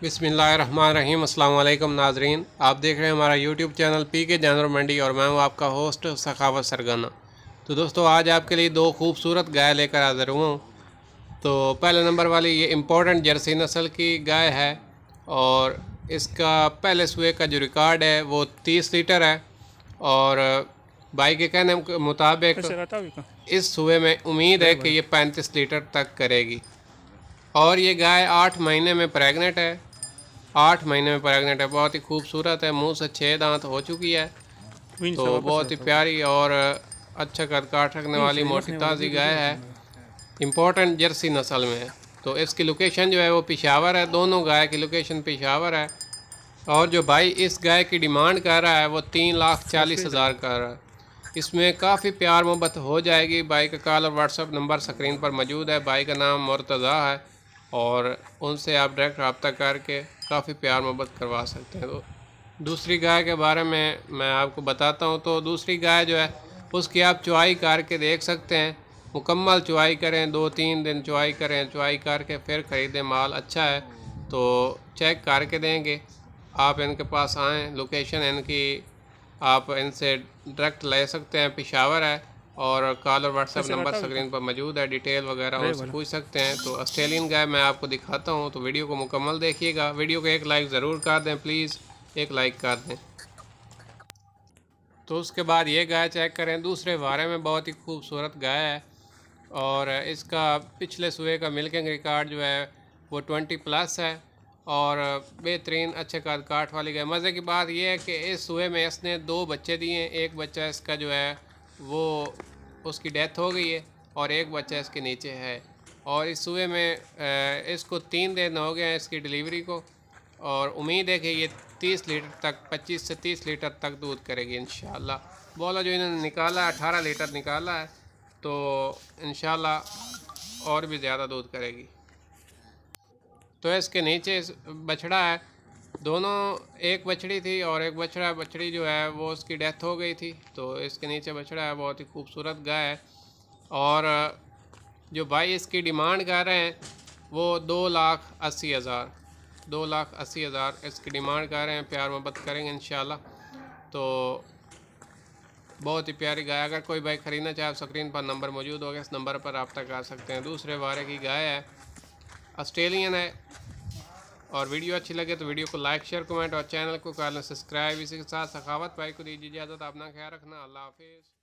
बिसमीम् अल्लाम नाजरीन आप देख रहे हैं हमारा यूट्यूब चैनल पी के जानवर मंडी और मैं हूँ आपका होस्ट सखावत सरगना तो दोस्तों आज आपके लिए दो खूबसूरत गाय लेकर हाजिर हूँ तो पहले नंबर वाली ये इम्पोर्टेंट जर्सी नस्ल की गाय है और इसका पहले सुए का जो रिकॉर्ड है वो तीस लीटर है और भाई के कहने के मुताबिक अच्छा, इस सुए में उम्मीद है कि ये पैंतीस लीटर तक करेगी और ये गाय आठ महीने में प्रेग्नेंट है आठ महीने में प्रेगनेंट है बहुत ही खूबसूरत है मुंह से छह दांत हो चुकी है तो बहुत ही प्यारी और अच्छा कद काट रखने वाली मोटी ताज़ी गाय है इम्पोर्टेंट जर्सी नस्ल में है तो इसकी लोकेशन जो है वो पिशावर है दोनों गाय की लोकेशन पिशावर है और जो भाई इस गाय की डिमांड कर रहा है वो तीन लाख चालीस हज़ार कर रहा है इसमें काफ़ी प्यार मोहब्बत हो जाएगी भाई का कॉल और व्हाट्सअप नंबर स्क्रीन पर मौजूद है भाई का नाम मुर्तज़ा है और उनसे आप डायरेक्ट रबता करके काफ़ी प्यार मोहब्बत करवा सकते हैं तो दूसरी गाय के बारे में मैं आपको बताता हूँ तो दूसरी गाय जो है उसकी आप चुहाई करके देख सकते हैं मुकम्मल चुहाई करें दो तीन दिन चुहाई करें चुहाई करके फिर ख़रीदें माल अच्छा है तो चेक करके देंगे आप इनके पास आएँ लोकेशन इनकी आप इनसे डायरेक्ट ले सकते हैं पिशावर है और कॉल और व्हाट्सएप नंबर स्क्रीन पर मौजूद है डिटेल वगैरह उनसे पूछ सकते हैं तो ऑस्ट्रेलियन गाय मैं आपको दिखाता हूँ तो वीडियो को मुकम्मल देखिएगा वीडियो को एक लाइक ज़रूर कर दें प्लीज़ एक लाइक कर दें तो उसके बाद ये गाय चेक करें दूसरे बारे में बहुत ही खूबसूरत गाय है और इसका पिछले सुबह का मिल्किंग रिकॉर्ड जो है वो ट्वेंटी प्लस है और बेहतरीन अच्छे काट काट वाली गाय मज़े की बात यह है कि इस सुबह में इसने दो बच्चे दिए एक बच्चा इसका जो है वो उसकी डेथ हो गई है और एक बच्चा इसके नीचे है और इस सुबह में इसको तीन दिन हो गए हैं इसकी डिलीवरी को और उम्मीद है कि ये तीस लीटर तक पच्चीस से तीस लीटर तक दूध करेगी इन बोला जो इन्होंने निकाला है अठारह लीटर निकाला है तो इन और भी ज़्यादा दूध करेगी तो इसके नीचे इस बछड़ा है दोनों एक बछड़ी थी और एक बछड़ा बछड़ी जो है वो उसकी डेथ हो गई थी तो इसके नीचे बछड़ा है बहुत ही खूबसूरत गाय है और जो भाई इसकी डिमांड कर रहे हैं वो दो लाख अस्सी हज़ार दो लाख अस्सी हज़ार इसकी डिमांड कर रहे हैं प्यार मोहब्बत करेंगे इन तो बहुत ही प्यारी गाय अगर कोई भाई ख़रीदना चाहे आप स्क्रीन पर नंबर मौजूद होगा इस नंबर पर रबता कर सकते हैं दूसरे बारे की गाय है ऑस्ट्रेलियन है और वीडियो अच्छी लगे तो वीडियो को लाइक शेयर कमेंट और चैनल को कर लें सब्सक्राइब इसी के साथ सखावत भाई को दीजिए इजाज़त अपना ख्याल रखना अल्लाह हाफिज़